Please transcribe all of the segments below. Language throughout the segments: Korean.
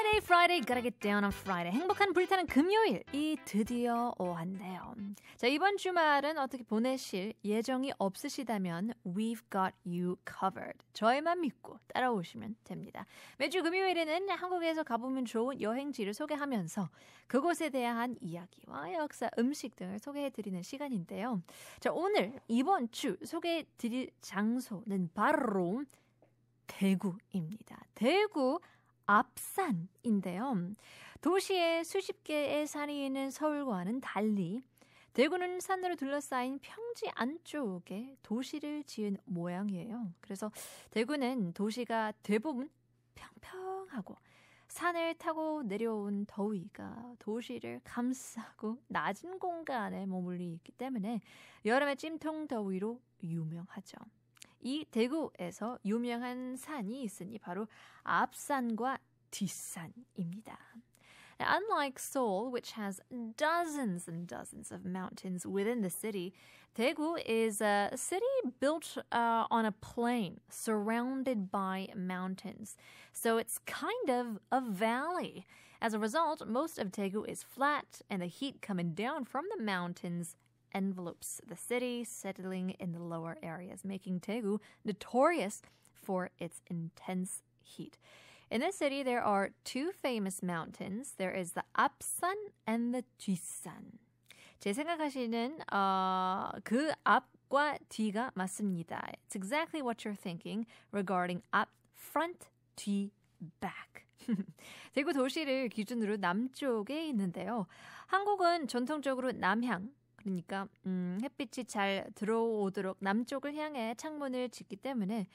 Friday, Friday, gotta get down on Friday. 행복한 불타는 금요일이 드디어 오한대요. 자, 이번 주말은 어떻게 보내실 예정이 없으시다면 We've got you covered. 저희만 믿고 따라오시면 됩니다. 매주 금요일에는 한국에서 가보면 좋은 여행지를 소개하면서 그곳에 대한 이야기와 역사, 음식 등을 소개해드리는 시간인데요. 자, 오늘 이번 주 소개해드릴 장소는 바로 대구입니다. 대구 앞산인데요. 도시에 수십 개의 산이 있는 서울과는 달리 대구는 산으로 둘러싸인 평지 안쪽에 도시를 지은 모양이에요. 그래서 대구는 도시가 대부분 평평하고 산을 타고 내려온 더위가 도시를 감싸고 낮은 공간에 머물리 있기 때문에 여름의 찜통 더위로 유명하죠. 이 대구에서 유명한 산이 있으니 바로 앞산과 뒷산입니다. Unlike Seoul, which has dozens and dozens of mountains within the city, Daegu is a city built uh, on a plain surrounded by mountains. So it's kind of a valley. As a result, most of Daegu is flat, and the heat coming down from the mountains Envelops the city, settling in the lower areas, making Daegu notorious for its intense heat. In this city, there are two famous mountains. There is the Apsan and the Jisan. 제 생각하시는 어, 그 앞과 뒤가 맞습니다. It's exactly what you're thinking regarding up, front, 뒤, back. 대구 도시를 기준으로 남쪽에 있는데요. 한국은 전통적으로 남향, 그러니까 음, 햇빛이 잘 들어오도록 남쪽을 향해 창문을 짓기 때문에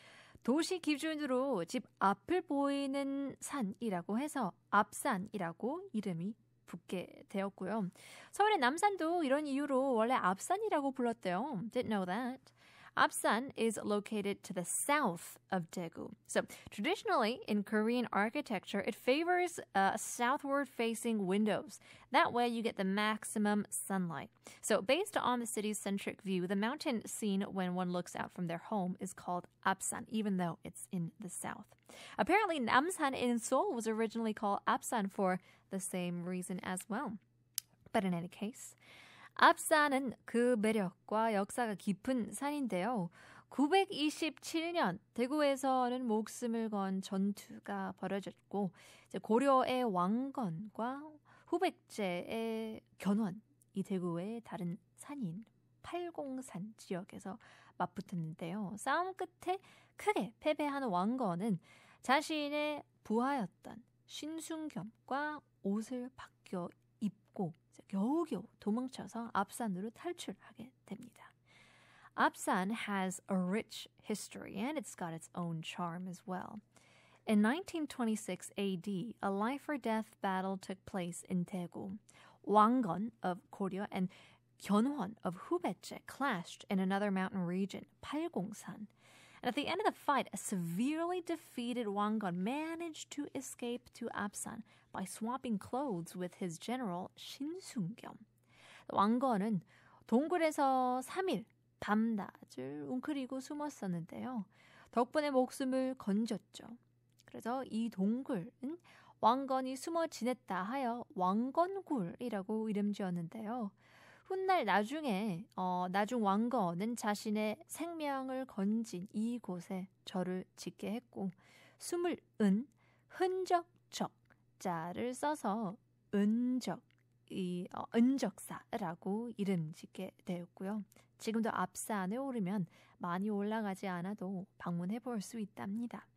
도시 기준으로 집 앞을 보이는 산이라고 해서 앞산이라고 이름이 붙게 되었고요. 서울의 남산도 이런 이유로 원래 앞산이라고 불렀대요. Didn't know that. Apsan is located to the south of Daegu. So traditionally, in Korean architecture, it favors uh, southward-facing windows. That way, you get the maximum sunlight. So based on the city's centric view, the mountain seen when one looks out from their home is called Apsan, even though it's in the south. Apparently, Namsan in Seoul was originally called Apsan for the same reason as well. But in any case, 압산은 그 매력과 역사가 깊은 산인데요. 927년 대구에서는 목숨을 건 전투가 벌어졌고 고려의 왕건과 후백제의 견원 이 대구의 다른 산인 팔공산 지역에서 맞붙었는데요. 싸움 끝에 크게 패배한 왕건은 자신의 부하였던 신순겸과 옷을 바뀌어 겨우겨우 도망쳐서 압산으로 탈출하게 됩니다. Absan has a rich history and it's got its own charm as well. In 1926 AD, a life or death battle took place in Daegu. Wangon of Korea and Gyeonhwan of Hubaekje clashed in another mountain region, Palgongsan. And at the end of the fight, a severely defeated Wang Gon managed to escape to Absan by swapping clothes with his general 신순겸. 왕건은 동굴에서 3일 밤낮을 웅크리고 숨었었는데요. 덕분에 목숨을 건졌죠. 그래서 이 동굴은 왕건이 숨어 지냈다 하여 왕건굴이라고 이름 지었는데요. 훗날 나중에 어, 나중 왕거는 자신의 생명을 건진 이곳에 절을 짓게 했고 숨을 은 흔적적 자를 써서 은적 이 어, 은적사라고 이름 짓게 되었고요. 지금도 앞산에 오르면 많이 올라가지 않아도 방문해 볼 수 있답니다.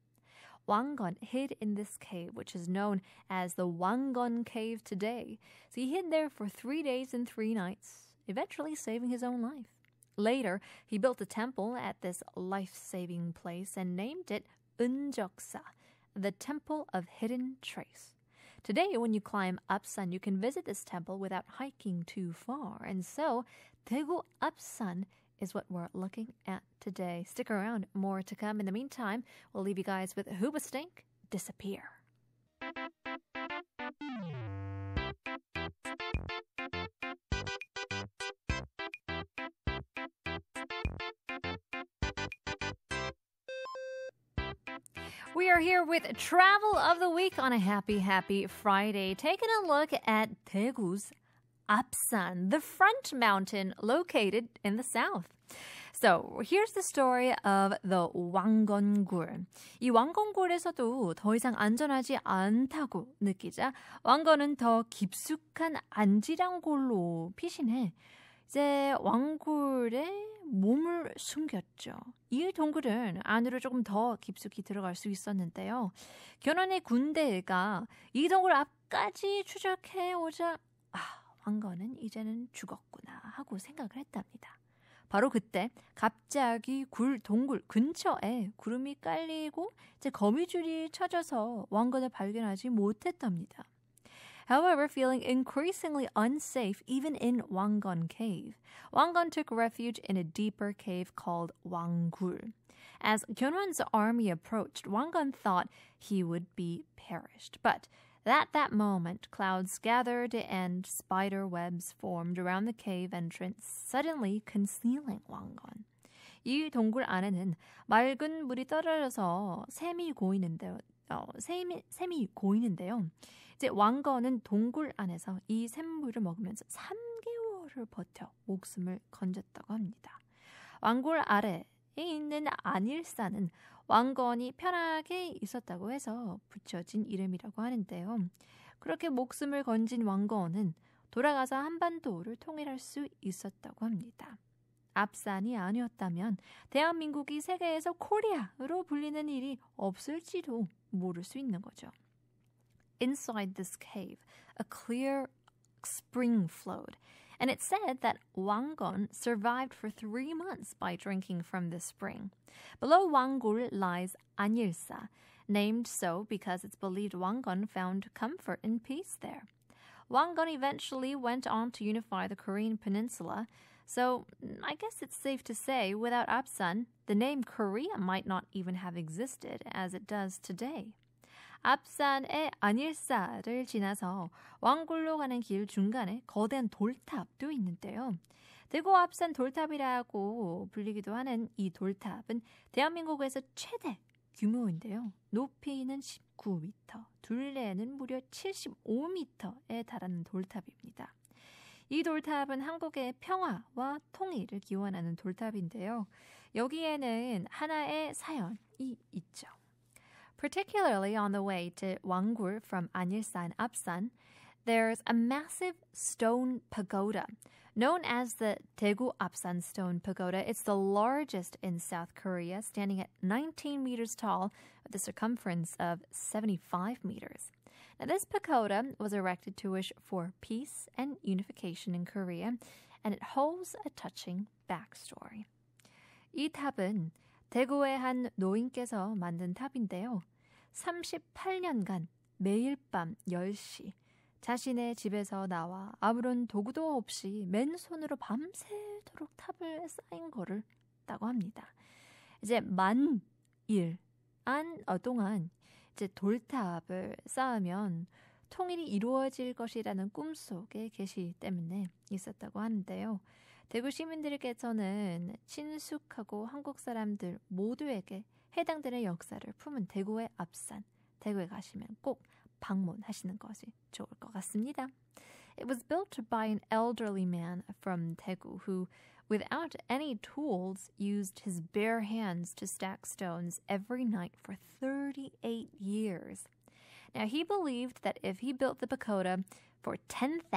Wangon hid in this cave, which is known as the Wangon Cave today. So he hid there for three days and three nights, eventually saving his own life. Later, he built a temple at this life saving place and named it Unjoksa, the Temple of Hidden Trace. Today, when you climb Upsun, you can visit this temple without hiking too far, and so Daegu Upsan is what we're looking at today. Stick around, more to come. In the meantime, we'll leave you guys with Was Stink Disappear. We are here with Travel of the Week on a happy, happy Friday, taking a look at Daegu's Apsan, the front mountain located in the south. So here's the story of the 왕건굴. 이 왕건굴에서도 더 이상 안전하지 않다고 느끼자 왕건은 더 깊숙한 안지랑골로 피신해 이제 왕굴에 몸을 숨겼죠. 이 동굴은 안으로 조금 더 깊숙이 들어갈 수 있었는데요. 견훤의 군대가 이 동굴 앞까지 추적해 오자 아, 왕건은 이제는 죽었구나 하고 생각을 했답니다. 바로 그때 갑자기 굴 동굴 근처에 구름이 깔리고 이제 거미줄이 찾아서 왕건을 발견하지 못했답니다. However, feeling increasingly unsafe even in Wangon Cave, Wangon took refuge in a deeper cave called Wanggul. As Gyunwon's army approached, Wangon thought he would be perished, but At that moment, clouds gathered and spider webs formed around the cave entrance, suddenly concealing 왕건. 이 동굴 안에는 맑은 물이 떨어져서 샘이 고이는데요. 어, 샘이, 샘이 고이는데요. 이제 왕건은 동굴 안에서 이 샘물을 먹으면서 3개월을 버텨 목숨을 건졌다고 합니다. 왕골 아래에 있는 안일산은 왕건이 편하게 있었다고 해서 붙여진 이름이라고 하는데요. 그렇게 목숨을 건진 왕건은 돌아가서 한반도를 통일할 수 있었다고 합니다. 앞산이 아니었다면 대한민국이 세계에서 코리아로 불리는 일이 없을지도 모를 수 있는 거죠. Inside this cave, a clear spring flowed, And it said that Wanggon survived for three months by drinking from this spring. Below Wanggur lies Anyilsa, named so because it's believed Wanggon found comfort and peace there. Wanggon eventually went on to unify the Korean peninsula, so mm, I guess it's safe to say without Absan, the name Korea might not even have existed as it does today. 앞산의 안일사를 지나서 왕골로 가는 길 중간에 거대한 돌탑도 있는데요. 대구 앞산 돌탑이라고 불리기도 하는 이 돌탑은 대한민국에서 최대 규모인데요. 높이는 19m, 둘레는 무려 75m에 달하는 돌탑입니다. 이 돌탑은 한국의 평화와 통일을 기원하는 돌탑인데요. 여기에는 하나의 사연이 있죠. particularly on the way to Wanggu from Anyesan Apsan, there's a massive stone pagoda known as the Daegu Apsan Stone Pagoda. It's the largest in South Korea, standing at 19 meters tall with a circumference of 75 meters. Now, this pagoda was erected to wish for peace and unification in Korea, and it holds a touching backstory. 이 탑은 대구의 한 노인께서 만든 탑인데요. 38년간 매일 밤 10시 자신의 집에서 나와 아무런 도구도 없이 맨손으로 밤새도록 탑을 쌓인 거를 했다고 합니다. 이제 만일 안 어, 동안 이제 돌탑을 쌓으면 통일이 이루어질 것이라는 꿈속에 계시 때문에 있었다고 하는데요. 대구 시민들께서는 친숙하고 한국 사람들 모두에게 해당되는 역사를 품은 대구의 앞산, 대구에 가시면 꼭 방문하시는 것이 좋을 것 같습니다. It was built by an elderly man from Daegu who, without any tools, used his bare hands to stack stones every night for 38 years. Now, he believed that if he built the pagoda for 10,000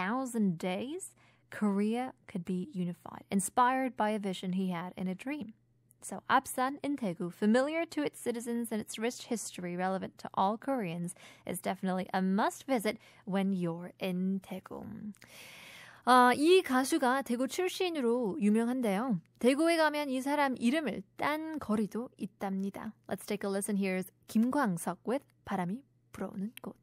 days, Korea could be unified, inspired by a vision he had in a dream. So, Absan in Daegu, familiar to its citizens and its rich history relevant to all Koreans, is definitely a must visit when you're in Daegu. 아, 이 가수가 대구 출신으로 유명한데요. 대구에 가면 이 사람 이름을 딴 거리도 있답니다. Let's take a listen. Here's 김광석 with 바람이 불어오는 곳.